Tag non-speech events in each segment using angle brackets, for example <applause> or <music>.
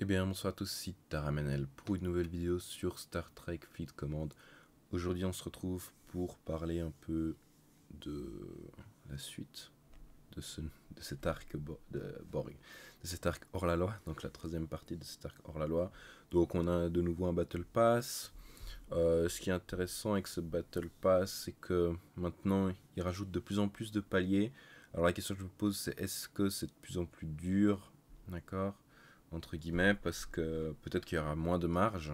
Eh bien bonsoir à tous, c'est Taramanel pour une nouvelle vidéo sur Star Trek Fleet Command. Aujourd'hui on se retrouve pour parler un peu de la suite de, cet arc de cet arc hors la loi, donc la troisième partie de cet arc hors la loi. Donc on a de nouveau un Battle Pass. Euh, ce qui est intéressant avec ce Battle Pass, c'est que maintenant il rajoute de plus en plus de paliers. Alors la question que je me pose c'est est-ce que c'est de plus en plus dur D'accord entre guillemets, parce que peut-être qu'il y aura moins de marge.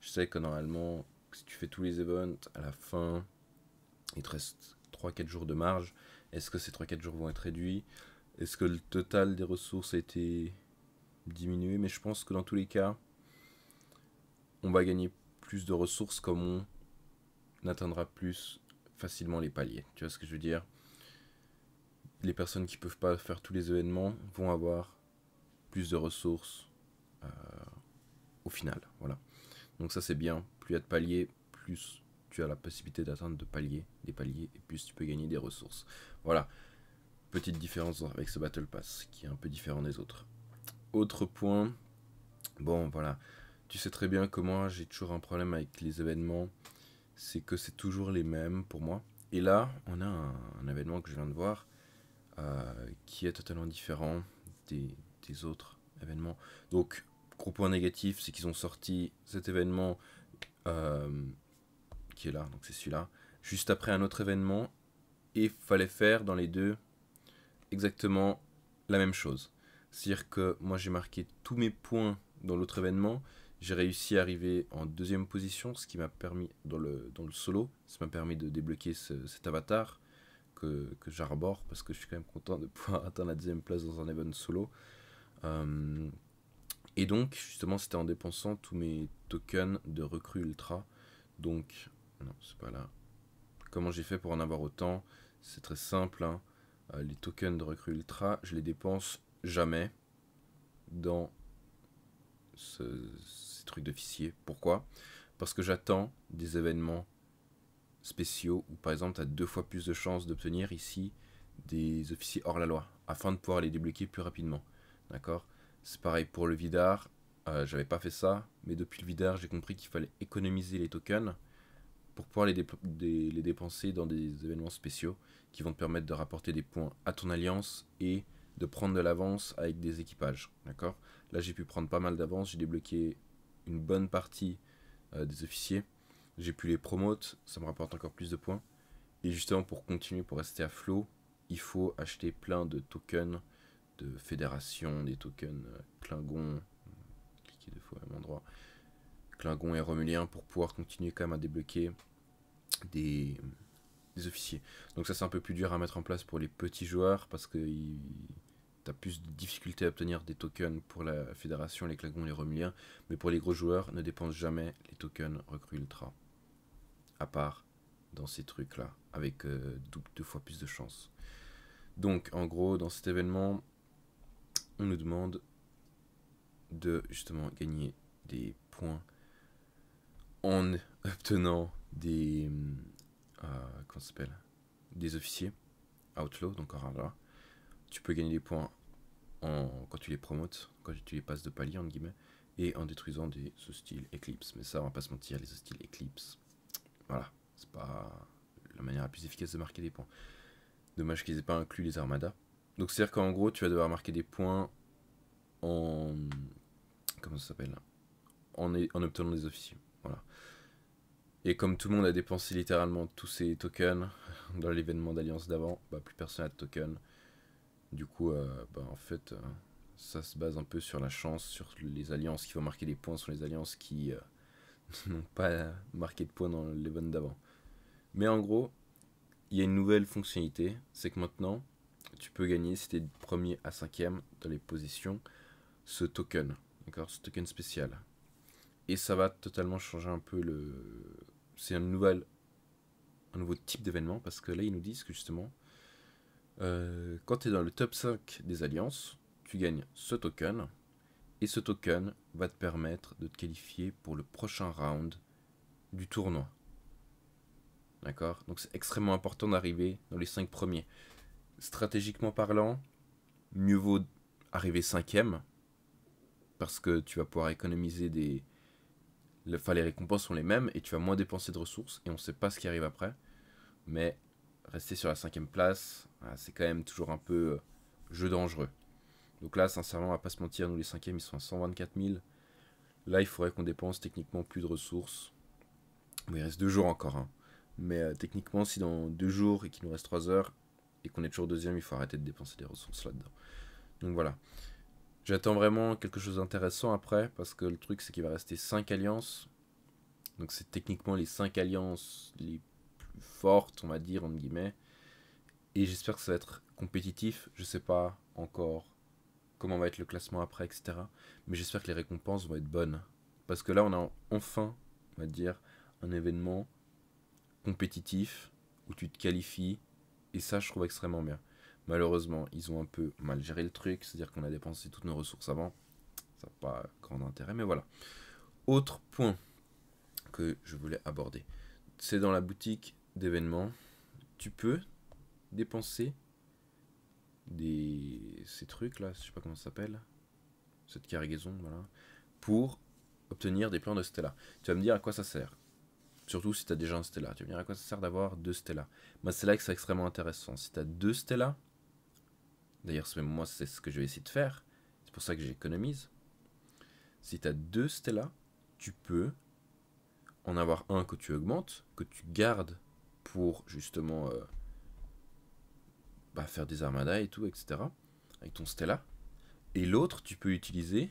Je sais que normalement, si tu fais tous les events, à la fin, il te reste 3-4 jours de marge. Est-ce que ces 3-4 jours vont être réduits Est-ce que le total des ressources a été diminué Mais je pense que dans tous les cas, on va gagner plus de ressources comme on atteindra plus facilement les paliers. Tu vois ce que je veux dire Les personnes qui ne peuvent pas faire tous les événements vont avoir plus de ressources euh, au final. Voilà. Donc ça c'est bien. Plus il y a de paliers, plus tu as la possibilité d'atteindre de paliers, des paliers, et plus tu peux gagner des ressources. Voilà. Petite différence avec ce Battle Pass, qui est un peu différent des autres. Autre point, bon voilà. Tu sais très bien que moi j'ai toujours un problème avec les événements. C'est que c'est toujours les mêmes pour moi. Et là, on a un, événement que je viens de voir euh, qui est totalement différent des, des autres événements. Donc, gros point négatif, c'est qu'ils ont sorti cet événement euh, qui est là, donc c'est celui-là, juste après un autre événement, et fallait faire dans les deux exactement la même chose. C'est-à-dire que moi j'ai marqué tous mes points dans l'autre événement, j'ai réussi à arriver en deuxième position, ce qui m'a permis, dans le, dans le solo, ça m'a permis de débloquer cet avatar que, que j'arbore, parce que je suis quand même content de pouvoir <laughs> atteindre la deuxième place dans un event solo. Euh, et donc, justement, c'était en dépensant tous mes tokens de recrue ultra. Donc, non, c'est pas là. Comment j'ai fait pour en avoir autant C'est très simple. Hein. Euh, les tokens de recrues ultra, je les dépense jamais dans ces trucs d'officier. Pourquoi Parce que j'attends des événements spéciaux où, par exemple, tu as deux fois plus de chances d'obtenir ici des officiers hors la loi afin de pouvoir les débloquer plus rapidement. D'accord C'est pareil pour le Vidar. Euh, j'avais pas fait ça, mais depuis le Vidar, j'ai compris qu'il fallait économiser les tokens pour pouvoir les, dépenser dans des événements spéciaux qui vont te permettre de rapporter des points à ton alliance et de prendre de l'avance avec des équipages. D'accord Là, j'ai pu prendre pas mal d'avance. J'ai débloqué une bonne partie euh, des officiers. J'ai pu les promote. Ça me rapporte encore plus de points. Et justement, pour continuer, pour rester à flot, il faut acheter plein de tokens fédération des tokens euh, Klingon, euh, cliquer deux fois endroit, Klingon et Romulien pour pouvoir continuer quand même à débloquer des, officiers. Donc ça c'est un peu plus dur à mettre en place pour les petits joueurs parce que tu as plus de difficultés à obtenir des tokens pour la fédération, les Klingons, les Romuliens, mais pour les gros joueurs ne dépensent jamais les tokens Recru ultra. À part dans ces trucs là, avec euh, deux fois plus de chance. Donc en gros dans cet événement, on nous demande de justement gagner des points en obtenant des euh, s'appelle des officiers outlaw donc en tu peux gagner des points en, quand tu les promotes quand tu les passes de palier entre guillemets et en détruisant des hostiles Eclipse. Mais ça, on va pas se mentir, les hostiles Eclipse, voilà, c'est pas la manière la plus efficace de marquer des points. Dommage qu'ils aient pas inclus les armadas, donc c'est-à-dire qu'en gros, tu vas devoir marquer des points en. Comment ça s'appelle en, en obtenant des officiers. Voilà. Et comme tout le monde a dépensé littéralement tous ses tokens <laughs> dans l'événement d'alliance d'avant, bah, plus personne n'a de tokens. Du coup, euh, bah, en fait, euh, ça se base un peu sur la chance, sur les alliances qui vont marquer des points, sur les alliances qui euh, <laughs> n'ont pas marqué de points dans l'événement d'avant. Mais en gros, il y a une nouvelle fonctionnalité, c'est que maintenant, tu peux gagner, si tu es premier à cinquième dans les positions, ce token, d'accord Ce token spécial. Et ça va totalement changer un peu le. C'est un, nouvel... un nouveau type d'événement parce que là, ils nous disent que justement, euh, quand tu es dans le top 5 des alliances, tu gagnes ce token. Et ce token va te permettre de te qualifier pour le prochain round du tournoi. D'accord Donc c'est extrêmement important d'arriver dans les 5 premiers stratégiquement parlant, mieux vaut arriver cinquième, parce que tu vas pouvoir économiser des... Enfin, les récompenses sont les mêmes, et tu vas moins dépenser de ressources, et on ne sait pas ce qui arrive après. Mais rester sur la cinquième place, ah, c'est quand même toujours un peu euh, jeu dangereux. Donc là, sincèrement, on va pas se mentir, nous les cinquièmes, ils sont à 124 000. Là, il faudrait qu'on dépense techniquement plus de ressources. mais il reste deux jours encore. Hein. Mais euh, techniquement, si dans deux jours et qu'il nous reste trois heures, et qu'on est toujours deuxième, il faut arrêter de dépenser des ressources là-dedans. Donc voilà. J'attends vraiment quelque chose d'intéressant après, parce que le truc c'est qu'il va rester 5 alliances. Donc c'est techniquement les 5 alliances les plus fortes, on va dire, entre guillemets. Et j'espère que ça va être compétitif. Je sais pas encore comment va être le classement après, etc. Mais j'espère que les récompenses vont être bonnes. Parce que là, on a enfin, on va dire, un événement compétitif où tu te qualifies et ça, je trouve extrêmement bien. Malheureusement, ils ont un peu mal géré le truc, c'est-à-dire qu'on a dépensé toutes nos ressources avant. Ça n'a pas grand intérêt, mais voilà. Autre point que je voulais aborder, c'est dans la boutique d'événements, tu peux dépenser des ces trucs là, je sais pas comment ça s'appelle, cette cargaison, voilà, pour obtenir des plans de Stella. Tu vas me dire à quoi ça sert Surtout si tu as déjà un Stella. Tu vas me dire à quoi ça sert d'avoir deux Stella Moi, c'est là que c'est extrêmement intéressant. Si tu as deux Stella, d'ailleurs, moi, c'est ce que je vais essayer de faire. C'est pour ça que j'économise. Si tu as deux Stella, tu peux en avoir un que tu augmentes, que tu gardes pour justement euh, bah, faire des armadas et tout, etc. Avec ton Stella. Et l'autre, tu peux l'utiliser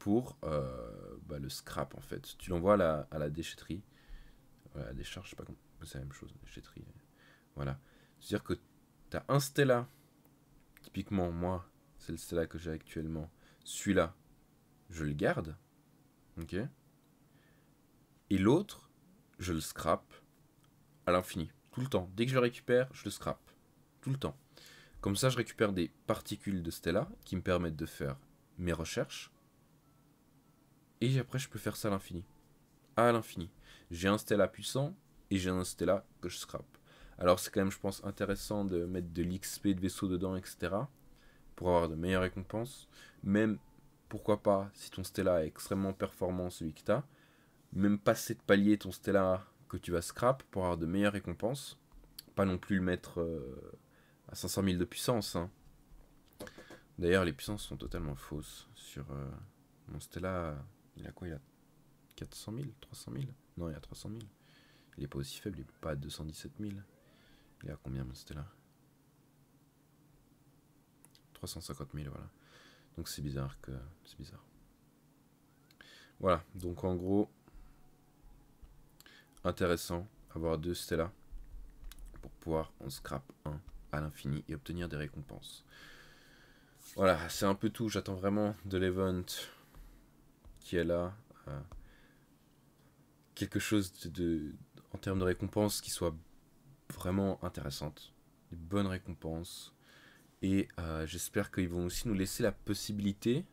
pour euh, bah, le scrap en fait. Tu l'envoies à la déchetterie la décharge, je sais pas comment. C'est la même chose, trié, euh, Voilà. C'est-à-dire que tu as un Stella, typiquement moi, c'est le Stella que j'ai actuellement. Celui-là, je le garde. Ok Et l'autre, je le scrape à l'infini. Tout le temps. Dès que je le récupère, je le scrape. Tout le temps. Comme ça, je récupère des particules de Stella qui me permettent de faire mes recherches. Et après, je peux faire ça à l'infini. À l'infini. J'ai un Stella puissant et j'ai un Stella que je scrape. Alors c'est quand même, je pense, intéressant de mettre de l'XP de vaisseau dedans, etc. Pour avoir de meilleures récompenses. Même, pourquoi pas, si ton Stella est extrêmement performant, celui que même passer de palier ton Stella que tu vas scrap pour avoir de meilleures récompenses. Pas non plus le mettre euh, à 500 000 de puissance. Hein. D'ailleurs, les puissances sont totalement fausses sur euh, mon Stella. Il a quoi Il a 400 000 300 000 non, il y a 300 000. Il est pas aussi faible, il est pas à 217 000. Il est à combien, mon Stella 350 000, voilà. Donc c'est bizarre que. C'est bizarre. Voilà, donc en gros, intéressant avoir deux Stella pour pouvoir en scrap un à l'infini et obtenir des récompenses. Voilà, c'est un peu tout. J'attends vraiment de l'event qui est là. Euh, quelque chose de, en termes de récompense qui soit vraiment intéressante, des bonnes récompenses. Et euh, j'espère qu'ils vont aussi nous laisser la possibilité,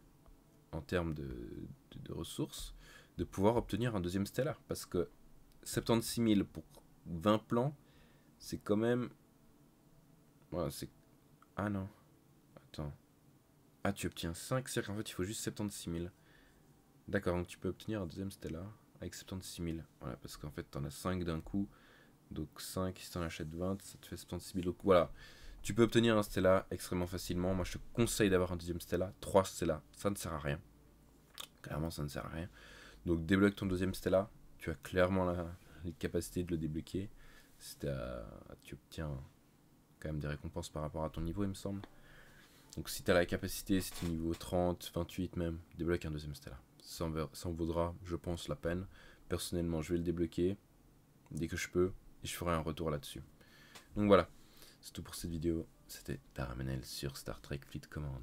en termes de, ressources, de pouvoir obtenir un deuxième stellar. Parce que 76 000 pour 20 plans, c'est quand même... Voilà, c'est... Ah non. Attends. Ah, tu obtiens 5, cest à qu'en fait, il faut juste 76 000. D'accord, donc tu peux obtenir un deuxième stellar avec 76 000. Voilà, parce qu'en fait, tu en as 5 d'un coup. Donc 5, si tu en achètes 20, ça te fait 76 000. voilà, tu peux obtenir un Stella extrêmement facilement. Moi, je te conseille d'avoir un deuxième Stella. 3 Stella, ça ne sert à rien. Clairement, ça ne sert à rien. Donc débloque ton deuxième Stella. Tu as clairement la, capacité de le débloquer. tu obtiens quand même des récompenses par rapport à ton niveau, il me semble. Donc si tu as la capacité, si tu es niveau 30, 28 même, débloque un deuxième Stella en vaudra, je pense, la peine. Personnellement, je vais le débloquer dès que je peux et je ferai un retour là-dessus. Donc voilà, c'est tout pour cette vidéo. C'était Taramenel sur Star Trek Fleet Command.